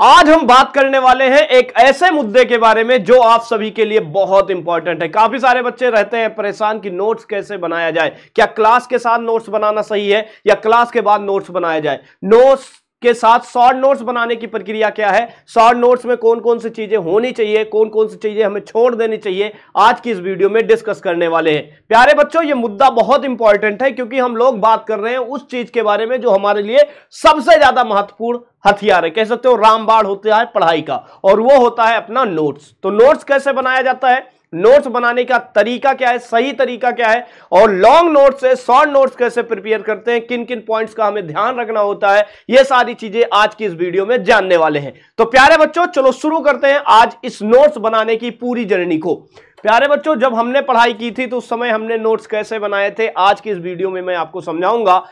आज हम बात करने वाले हैं एक ऐसे मुद्दे के बारे में जो आप सभी के लिए बहुत इंपॉर्टेंट है काफी सारे बच्चे रहते हैं परेशान कि नोट्स कैसे बनाया जाए क्या क्लास के साथ नोट्स बनाना सही है या क्लास के बाद नोट्स बनाया जाए नोट्स के साथ शॉर्ट नोट्स बनाने की प्रक्रिया क्या है शॉर्ट नोट्स में कौन कौन सी चीजें होनी चाहिए कौन कौन सी चीजें हमें छोड़ देनी चाहिए आज की इस वीडियो में डिस्कस करने वाले हैं प्यारे बच्चों ये मुद्दा बहुत इंपॉर्टेंट है क्योंकि हम लोग बात कर रहे हैं उस चीज के बारे में जो हमारे लिए सबसे ज्यादा महत्वपूर्ण हथियार है कह सकते हो रामबाड़ होता है पढ़ाई का और वो होता है अपना नोट्स तो नोट्स कैसे बनाया जाता है नोट्स बनाने का तरीका क्या है सही तरीका क्या है और लॉन्ग नोट्स से शॉर्ट नोट्स कैसे प्रिपेयर करते हैं किन किन पॉइंट्स का हमें ध्यान रखना होता है ये सारी चीजें आज की इस वीडियो में जानने वाले हैं तो प्यारे बच्चों चलो शुरू करते हैं आज इस नोट्स बनाने की पूरी जर्नी को प्यारे बच्चों जब हमने पढ़ाई की थी तो उस समय हमने नोट्स कैसे बनाए थे आज की इस वीडियो में मैं आपको समझाऊंगा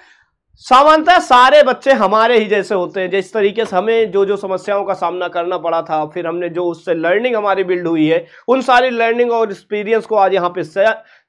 सामान्यतः सारे बच्चे हमारे ही जैसे होते हैं जिस तरीके से हमें जो जो समस्याओं का सामना करना पड़ा था फिर हमने जो उससे लर्निंग हमारी बिल्ड हुई है उन सारी लर्निंग और एक्सपीरियंस को आज यहाँ पे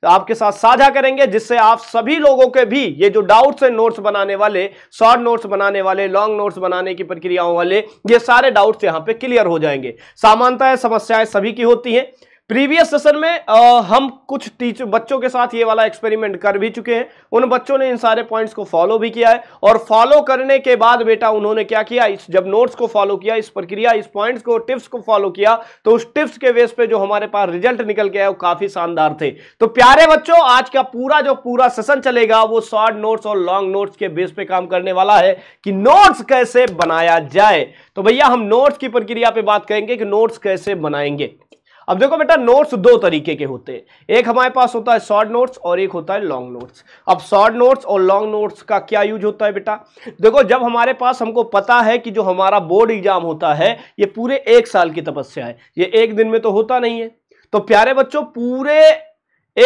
आपके साथ साझा करेंगे जिससे आप सभी लोगों के भी ये जो डाउट्स है नोट्स बनाने वाले शॉर्ट नोट्स बनाने वाले लॉन्ग नोट्स बनाने की प्रक्रियाओं वाले ये सारे डाउट्स यहाँ पे क्लियर हो जाएंगे सामान्यतः समस्याएं सभी की होती हैं प्रीवियस सेशन में आ, हम कुछ टीचर बच्चों के साथ ये वाला एक्सपेरिमेंट कर भी चुके हैं उन बच्चों ने इन सारे पॉइंट्स को फॉलो भी किया है और फॉलो करने के बाद बेटा उन्होंने क्या किया इस जब नोट्स को फॉलो किया इस प्रक्रिया इस पॉइंट्स को टिप्स को फॉलो किया तो उस टिप्स के बेस पे जो हमारे पास रिजल्ट निकल गया वो काफी शानदार थे तो प्यारे बच्चों आज का पूरा जो पूरा सेशन चलेगा वो शॉर्ट नोट्स और लॉन्ग नोट्स के बेस पे काम करने वाला है कि नोट्स कैसे बनाया जाए तो भैया हम नोट्स की प्रक्रिया पे बात करेंगे कि नोट्स कैसे बनाएंगे अब देखो बेटा नोट्स दो तरीके के होते हैं एक हमारे पास होता है शॉर्ट नोट्स और एक होता है लॉन्ग नोट्स अब शॉर्ट नोट्स और लॉन्ग नोट्स का क्या यूज होता है बेटा देखो जब हमारे पास हमको पता है कि जो हमारा बोर्ड एग्जाम होता है ये पूरे एक साल की तपस्या है ये एक दिन में तो होता नहीं है तो प्यारे बच्चों पूरे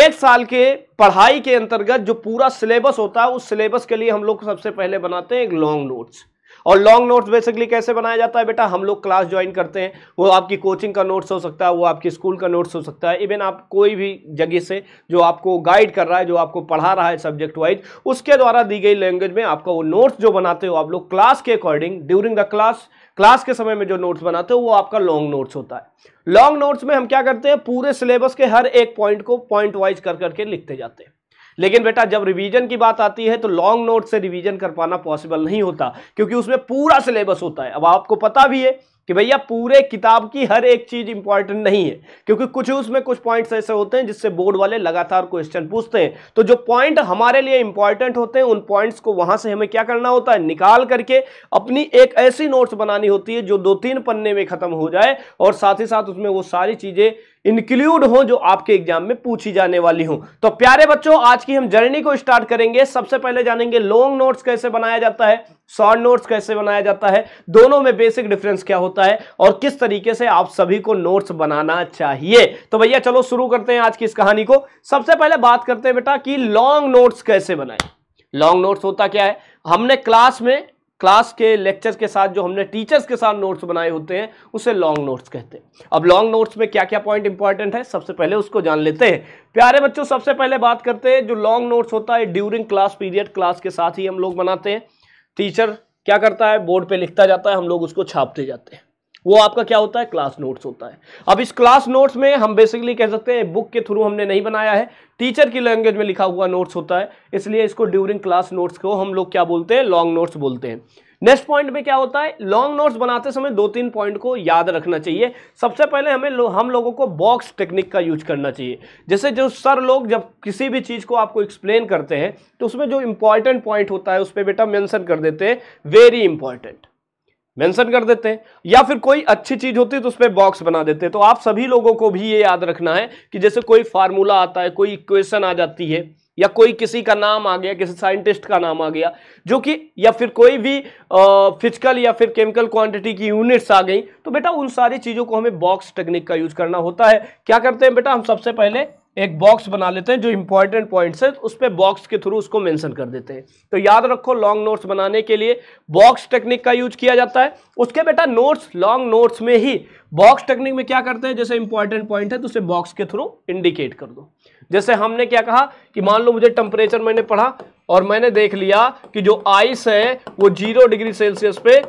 एक साल के पढ़ाई के अंतर्गत जो पूरा सिलेबस होता है उस सिलेबस के लिए हम लोग सबसे पहले बनाते हैं एक लॉन्ग नोट्स और लॉन्ग नोट्स बेसिकली कैसे बनाया जाता है बेटा हम लोग क्लास ज्वाइन करते हैं वो आपकी कोचिंग का नोट्स हो सकता है वो आपके स्कूल का नोट्स हो सकता है इवन आप कोई भी जगह से जो आपको गाइड कर रहा है जो आपको पढ़ा रहा है सब्जेक्ट वाइज उसके द्वारा दी गई लैंग्वेज में आपका वो नोट्स जो बनाते हो आप लोग क्लास के according during the class class के समय में जो नोट्स बनाते हो वो आपका लॉन्ग नोट्स होता है लॉन्ग नोट्स में हम क्या करते हैं पूरे सिलेबस के हर एक पॉइंट को पॉइंट वाइज कर करके लिखते जाते हैं लेकिन बेटा जब रिवीजन की बात आती है तो लॉन्ग नोट से रिवीजन कर पाना पॉसिबल नहीं होता क्योंकि उसमें पूरा सिलेबस होता है अब आपको पता भी है कि भैया पूरे किताब की हर एक चीज इंपॉर्टेंट नहीं है क्योंकि कुछ उसमें कुछ पॉइंट्स ऐसे होते हैं जिससे बोर्ड वाले लगातार क्वेश्चन पूछते हैं तो जो पॉइंट हमारे लिए इंपॉर्टेंट होते हैं उन पॉइंट्स को वहां से हमें क्या करना होता है निकाल करके अपनी एक ऐसी नोट्स बनानी होती है जो दो तीन पन्ने में खत्म हो जाए और साथ ही साथ उसमें वो सारी चीजें इंक्लूड हो जो आपके एग्जाम में पूछी जाने वाली हो तो प्यारे बच्चों आज की हम जर्नी को स्टार्ट करेंगे सबसे पहले जानेंगे लॉन्ग नोट्स कैसे बनाया जाता है शॉर्ट नोट्स कैसे बनाया जाता है दोनों में बेसिक डिफरेंस क्या होता है और किस तरीके से आप सभी को नोट्स बनाना चाहिए तो भैया चलो शुरू करते हैं आज की इस कहानी को सबसे पहले बात करते हैं बेटा कि लॉन्ग नोट्स कैसे बनाए लॉन्ग नोट्स होता क्या है हमने क्लास में क्लास के लेक्चर के साथ जो हमने टीचर्स के साथ नोट्स बनाए होते हैं उसे लॉन्ग नोट्स कहते हैं अब लॉन्ग नोट्स में क्या क्या पॉइंट इंपॉर्टेंट है सबसे पहले उसको जान लेते हैं प्यारे बच्चों सबसे पहले बात करते हैं जो लॉन्ग नोट्स होता है ड्यूरिंग क्लास पीरियड क्लास के साथ ही हम लोग बनाते हैं टीचर क्या करता है बोर्ड पर लिखता जाता है हम लोग उसको छापते जाते हैं वो आपका क्या होता है क्लास नोट्स होता है अब इस क्लास नोट्स में हम बेसिकली कह सकते हैं बुक के थ्रू हमने नहीं बनाया है टीचर की लैंग्वेज में लिखा हुआ नोट्स होता है इसलिए इसको ड्यूरिंग क्लास नोट्स को हम लोग क्या बोलते हैं लॉन्ग नोट्स बोलते हैं नेक्स्ट पॉइंट में क्या होता है लॉन्ग नोट्स बनाते समय दो तीन पॉइंट को याद रखना चाहिए सबसे पहले हमें लो, हम लोगों को बॉक्स टेक्निक का यूज करना चाहिए जैसे जो सर लोग जब किसी भी चीज़ को आपको एक्सप्लेन करते हैं तो उसमें जो इंपॉर्टेंट पॉइंट होता है उस पर बेटा मैंसन कर देते हैं वेरी इंपॉर्टेंट मेंशन कर देते हैं या फिर कोई अच्छी चीज होती है तो उस पर बॉक्स बना देते हैं तो आप सभी लोगों को भी ये याद रखना है कि जैसे कोई फार्मूला आता है कोई इक्वेशन आ जाती है या कोई किसी का नाम आ गया किसी साइंटिस्ट का नाम आ गया जो कि या फिर कोई भी फिजिकल या फिर केमिकल क्वांटिटी की यूनिट्स आ गई तो बेटा उन सारी चीज़ों को हमें बॉक्स टेक्निक का यूज करना होता है क्या करते हैं बेटा हम सबसे पहले एक बॉक्स बना लेते हैं जो इंपॉर्टेंट पॉइंट्स है उस पर बॉक्स के थ्रू उसको मेंशन कर देते हैं तो याद रखो लॉन्ग नोट्स बनाने के लिए बॉक्स टेक्निक का यूज किया जाता है उसके बेटा नोट्स लॉन्ग नोट्स में ही बॉक्स टेक्निक में क्या करते हैं जैसे इंपॉर्टेंट पॉइंट है तो उसे बॉक्स के थ्रू इंडिकेट कर दो जैसे हमने क्या कहा कि मान लो मुझे टेम्परेचर मैंने पढ़ा और मैंने देख लिया कि जो आइस है वो जीरो डिग्री सेल्सियस पे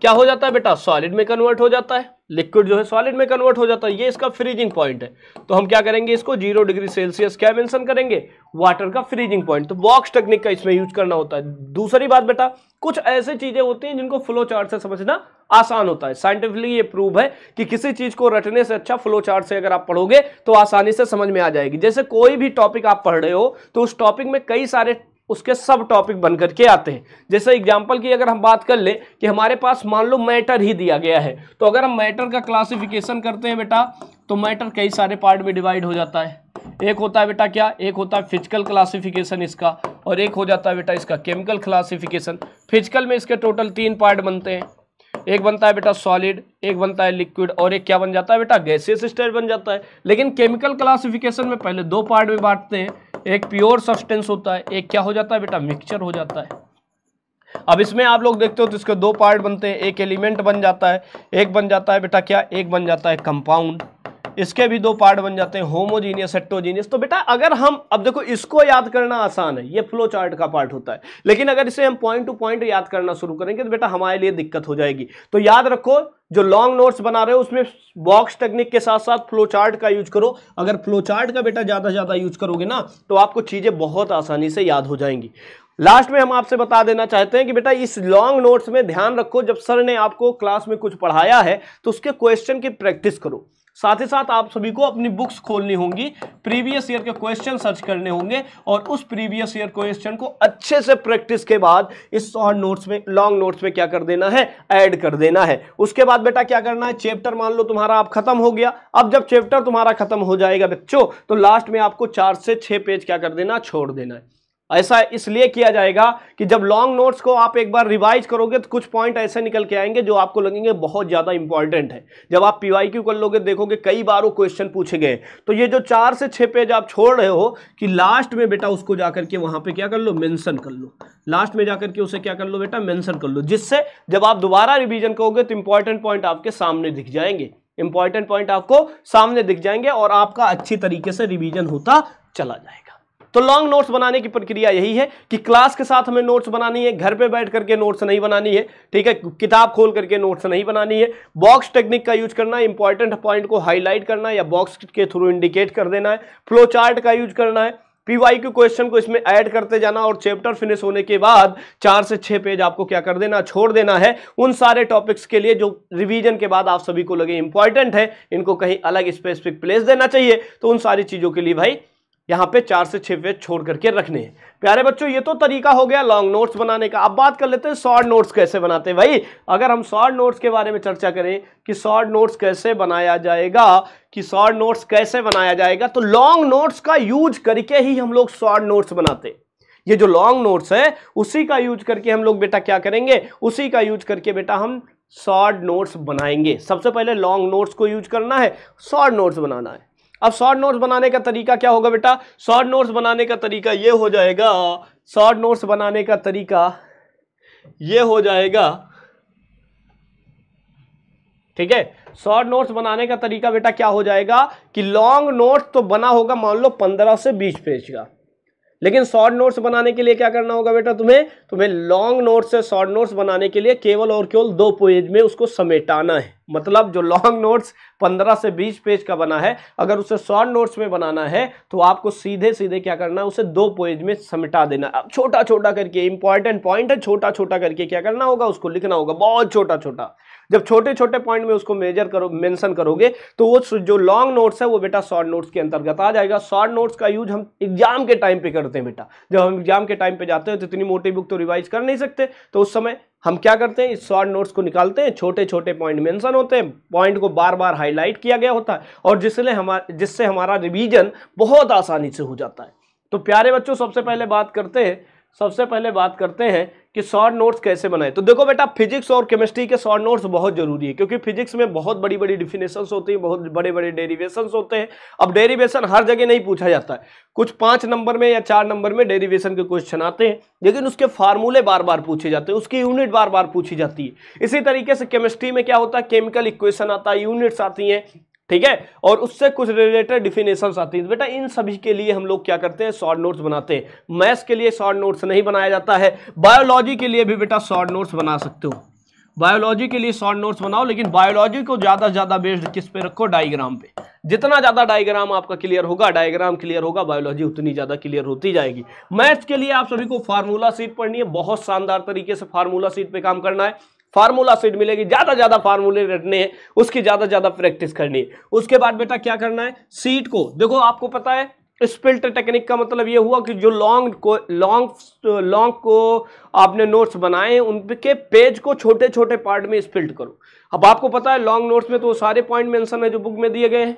क्या हो जाता है बेटा सॉलिड में कन्वर्ट हो जाता है लिक्विड जो है सॉलिड में कन्वर्ट हो जाता है ये इसका फ्रीजिंग पॉइंट है तो हम क्या करेंगे इसको जीरो डिग्री सेल्सियस क्या मेंशन करेंगे वाटर का फ्रीजिंग पॉइंट तो बॉक्स टेक्निक का इसमें यूज करना होता है दूसरी बात बेटा कुछ ऐसी चीजें होती हैं जिनको फ्लो चार्ट से समझना आसान होता है साइंटिफिकली ये प्रूव है कि किसी चीज को रटने से अच्छा फ्लो चार्ट से अगर आप पढ़ोगे तो आसानी से समझ में आ जाएगी जैसे कोई भी टॉपिक आप पढ़ रहे हो तो उस टॉपिक में कई सारे उसके सब टॉपिक बन करके आते हैं जैसे एग्जाम्पल की अगर हम बात कर ले कि हमारे पास मान लो मैटर ही दिया गया है तो अगर हम मैटर का क्लासिफिकेशन करते हैं बेटा तो मैटर कई सारे पार्ट में डिवाइड हो जाता है एक होता है बेटा क्या एक होता है फिजिकल क्लासिफिकेशन इसका और एक हो जाता है बेटा इसका केमिकल क्लासिफिकेशन फिजिकल में इसके टोटल तीन पार्ट बनते हैं एक बनता है बेटा सॉलिड एक बनता है लिक्विड और एक क्या बन जाता है बेटा गैसियस स्टेट बन जाता है लेकिन केमिकल क्लासिफिकेशन में पहले दो पार्ट में बांटते हैं एक प्योर सब्सटेंस होता है एक क्या हो जाता है बेटा मिक्सचर हो जाता है अब इसमें आप लोग देखते हो तो इसके दो पार्ट बनते हैं एक एलिमेंट बन जाता है एक बन जाता है बेटा क्या एक बन जाता है कंपाउंड इसके भी दो पार्ट बन जाते हैं होमोजीनियस हेट्रोजीनियस तो बेटा अगर हम अब देखो इसको याद करना आसान है ये फ्लो चार्ट का पार्ट होता है लेकिन अगर इसे हम पॉइंट टू पॉइंट याद करना शुरू करेंगे तो बेटा हमारे लिए दिक्कत हो जाएगी तो याद रखो जो लॉन्ग नोट्स बना रहे हो उसमें बॉक्स टेक्निक के साथ साथ फ्लो चार्ट का यूज करो अगर फ्लो चार्ट का बेटा ज़्यादा ज़्यादा यूज करोगे ना तो आपको चीज़ें बहुत आसानी से याद हो जाएंगी लास्ट में हम आपसे बता देना चाहते हैं कि बेटा इस लॉन्ग नोट्स में ध्यान रखो जब सर ने आपको क्लास में कुछ पढ़ाया है तो उसके क्वेश्चन की प्रैक्टिस करो साथ ही साथ आप सभी को अपनी बुक्स खोलनी होंगी प्रीवियस ईयर के क्वेश्चन सर्च करने होंगे और उस प्रीवियस ईयर क्वेश्चन को अच्छे से प्रैक्टिस के बाद इस शॉर्ट नोट्स में लॉन्ग नोट्स में क्या कर देना है ऐड कर देना है उसके बाद बेटा क्या करना है चैप्टर मान लो तुम्हारा आप खत्म हो गया अब जब चैप्टर तुम्हारा खत्म हो जाएगा बच्चों तो लास्ट में आपको चार से छह पेज क्या कर देना छोड़ देना है ऐसा इसलिए किया जाएगा कि जब लॉन्ग नोट्स को आप एक बार रिवाइज करोगे तो कुछ पॉइंट ऐसे निकल के आएंगे जो आपको लगेंगे बहुत ज़्यादा इंपॉर्टेंट है जब आप पीवाई क्यू कर लोगे देखोगे कई बार वो क्वेश्चन पूछे गए तो ये जो चार से छः पेज आप छोड़ रहे हो कि लास्ट में बेटा उसको जा करके वहाँ पर क्या कर लो मैंसन कर लो लास्ट में जा करके उसे क्या कर लो बेटा मैंसन कर लो जिससे जब आप दोबारा रिविजन करोगे तो इंपॉर्टेंट पॉइंट आपके सामने दिख जाएंगे इंपॉर्टेंट पॉइंट आपको सामने दिख जाएंगे और आपका अच्छी तरीके से रिविजन होता चला जाएगा तो लॉन्ग नोट्स बनाने की प्रक्रिया यही है कि क्लास के साथ हमें नोट्स बनानी है घर पे बैठ करके नोट्स नहीं बनानी है ठीक है किताब खोल करके नोट्स नहीं बनानी है बॉक्स टेक्निक का यूज करना है इंपॉर्टेंट पॉइंट को हाईलाइट करना है या बॉक्स के थ्रू इंडिकेट कर देना है फ्लो चार्ट का यूज करना है पीवाई के क्वेश्चन को इसमें ऐड करते जाना और चैप्टर फिनिश होने के बाद चार से छः पेज आपको क्या कर देना छोड़ देना है उन सारे टॉपिक्स के लिए जो रिवीजन के बाद आप सभी को लगे इंपॉर्टेंट है इनको कहीं अलग स्पेसिफिक प्लेस देना चाहिए तो उन सारी चीज़ों के लिए भाई यहाँ पे चार से छः पेज छोड़ करके रखने हैं प्यारे बच्चों ये तो तरीका हो गया लॉन्ग नोट्स बनाने का अब बात कर लेते हैं शॉर्ट नोट्स कैसे बनाते हैं भाई अगर हम शॉर्ट नोट्स के बारे में चर्चा करें कि शॉर्ट नोट्स कैसे बनाया जाएगा कि शॉर्ट नोट्स कैसे बनाया जाएगा तो लॉन्ग नोट्स का यूज करके ही हम लोग शॉर्ट नोट्स बनाते हैं ये जो लॉन्ग नोट्स है उसी का यूज करके हम लोग बेटा क्या करेंगे उसी का यूज करके बेटा हम शॉर्ट नोट्स बनाएंगे सबसे पहले लॉन्ग नोट्स को यूज करना है शॉर्ट नोट्स बनाना है अब शॉर्ट नोट्स बनाने का तरीका क्या होगा बेटा शॉर्ट नोट्स बनाने का तरीका ये हो जाएगा शॉर्ट नोट्स बनाने का तरीका ये हो जाएगा ठीक है शॉर्ट नोट्स बनाने का तरीका बेटा क्या हो जाएगा कि लॉन्ग नोट्स तो बना होगा मान लो पंद्रह से बीस पेज का लेकिन शॉर्ट नोट्स बनाने के लिए क्या करना होगा बेटा तुम्हें तुम्हें लॉन्ग नोट्स से शॉर्ट नोट्स बनाने के लिए केवल और केवल दो पेज में उसको समेटाना है मतलब जो लॉन्ग नोट्स 15 से 20 पेज का बना है अगर उसे शॉर्ट नोट्स में बनाना है तो आपको सीधे सीधे क्या करना है उसे दो पेज में समेटा देना अब छोटा छोटा करके इंपॉर्टेंट पॉइंट है छोटा छोटा करके क्या करना होगा उसको लिखना होगा बहुत छोटा छोटा जब छोटे छोटे पॉइंट में उसको मेजर करो मेंशन करोगे तो वो जो लॉन्ग नोट्स है वो बेटा शॉर्ट नोट्स के अंतर्गत आ जाएगा शॉर्ट नोट्स का यूज हम एग्जाम के टाइम पे करते हैं बेटा जब हम एग्जाम के टाइम पे जाते हैं तो इतनी मोटी बुक तो रिवाइज कर नहीं सकते तो उस समय हम क्या करते हैं इस शॉर्ट नोट्स को निकालते हैं छोटे छोटे पॉइंट मेंशन होते हैं पॉइंट को बार बार हाईलाइट किया गया होता है और जिसने हमारा जिससे हमारा रिविजन बहुत आसानी से हो जाता है तो प्यारे बच्चों सबसे पहले बात करते हैं सबसे पहले बात करते हैं कि शॉर्ट नोट्स कैसे बनाए तो देखो बेटा फिजिक्स और केमिस्ट्री के शॉर्ट नोट्स बहुत जरूरी है क्योंकि फिजिक्स में बहुत बड़ी बड़ी डिफिनेशन होती हैं बहुत बड़े बड़े डेरिवेशन होते हैं अब डेरिवेशन हर जगह नहीं पूछा जाता है कुछ पाँच नंबर में या चार नंबर में डेरीवेशन के क्वेश्चन आते हैं लेकिन उसके फार्मूले बार बार पूछे जाते हैं उसकी यूनिट बार बार पूछी जाती है इसी तरीके से केमिस्ट्री में क्या होता है केमिकल इक्वेशन आता है यूनिट्स आती हैं ठीक है और उससे कुछ रिलेटेड डिफिनेशन आती है बेटा इन सभी के लिए हम लोग क्या करते हैं शॉर्ट नोट्स बनाते हैं मैथ्स के लिए शॉर्ट नोट्स नहीं बनाया जाता है बायोलॉजी के लिए भी बेटा शॉर्ट नोट्स बना सकते हो बायोलॉजी के लिए शॉर्ट नोट्स बनाओ लेकिन बायोलॉजी को ज़्यादा से ज़्यादा बेस्ड किस पे रखो डायग्राम पे जितना ज़्यादा डायग्राम आपका क्लियर होगा डायग्राम क्लियर होगा बायोलॉजी उतनी ज़्यादा क्लियर होती जाएगी मैथ्स के लिए आप सभी को फार्मूला सीट पढ़नी है बहुत शानदार तरीके से फार्मूला सीट पे काम करना है फार्मूला सीट मिलेगी ज़्यादा ज़्यादा फार्मूले रटने हैं उसकी ज़्यादा ज़्यादा प्रैक्टिस करनी है उसके बाद बेटा क्या करना है सीट को देखो आपको पता है स्पिल्ट टेक्निक का मतलब ये हुआ कि जो लॉन्ग को लॉन्ग लॉन्ग को आपने नोट्स बनाए उनके पेज को छोटे छोटे पार्ट में स्पिल्ट करो अब आपको पता है लॉन्ग नोट्स में तो सारे पॉइंट मेंशन है जो बुक में दिए गए हैं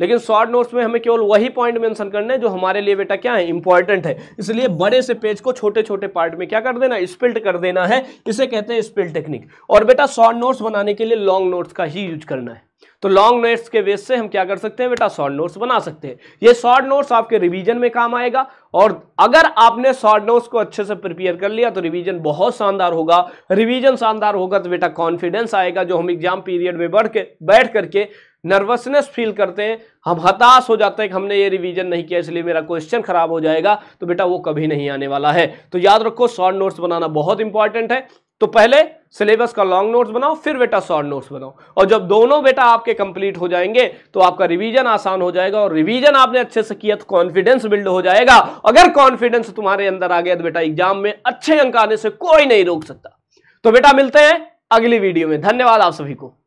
लेकिन शॉर्ट नोट्स में हमें केवल वही पॉइंट मेंशन करने हैं जो हमारे लिए बेटा क्या है इंपॉर्टेंट है इसलिए बड़े से पेज को छोटे छोटे पार्ट में क्या कर देना स्पिल्ट कर देना है इसे कहते हैं स्पिल टेक्निक और बेटा शॉर्ट नोट्स बनाने के लिए लॉन्ग नोट्स का ही यूज करना है तो लॉन्ग नोट्स के बेस से हम क्या कर सकते हैं बेटा शॉर्ट नोट्स बना सकते हैं ये शॉर्ट नोट्स आपके रिवीजन में काम आएगा और अगर आपने शॉर्ट नोट्स को अच्छे से प्रिपेयर कर लिया तो रिवीजन बहुत शानदार होगा रिवीजन शानदार होगा तो बेटा कॉन्फिडेंस आएगा जो हम एग्जाम पीरियड में बढ़ के बैठ करके नर्वसनेस फील करते हैं हम हताश हो जाते हैं कि हमने ये रिवीजन नहीं किया इसलिए मेरा क्वेश्चन खराब हो जाएगा तो बेटा वो कभी नहीं आने वाला है तो याद रखो शॉर्ट नोट्स बनाना बहुत इंपॉर्टेंट है तो पहले सिलेबस का लॉन्ग नोट्स बनाओ फिर बेटा शॉर्ट नोट्स बनाओ और जब दोनों बेटा आपके कंप्लीट हो जाएंगे तो आपका रिवीजन आसान हो जाएगा और रिवीजन आपने अच्छे से किया तो कॉन्फिडेंस बिल्ड हो जाएगा अगर कॉन्फिडेंस तुम्हारे अंदर आ गया तो बेटा एग्जाम में अच्छे अंक आने से कोई नहीं रोक सकता तो बेटा मिलते हैं अगली वीडियो में धन्यवाद आप सभी को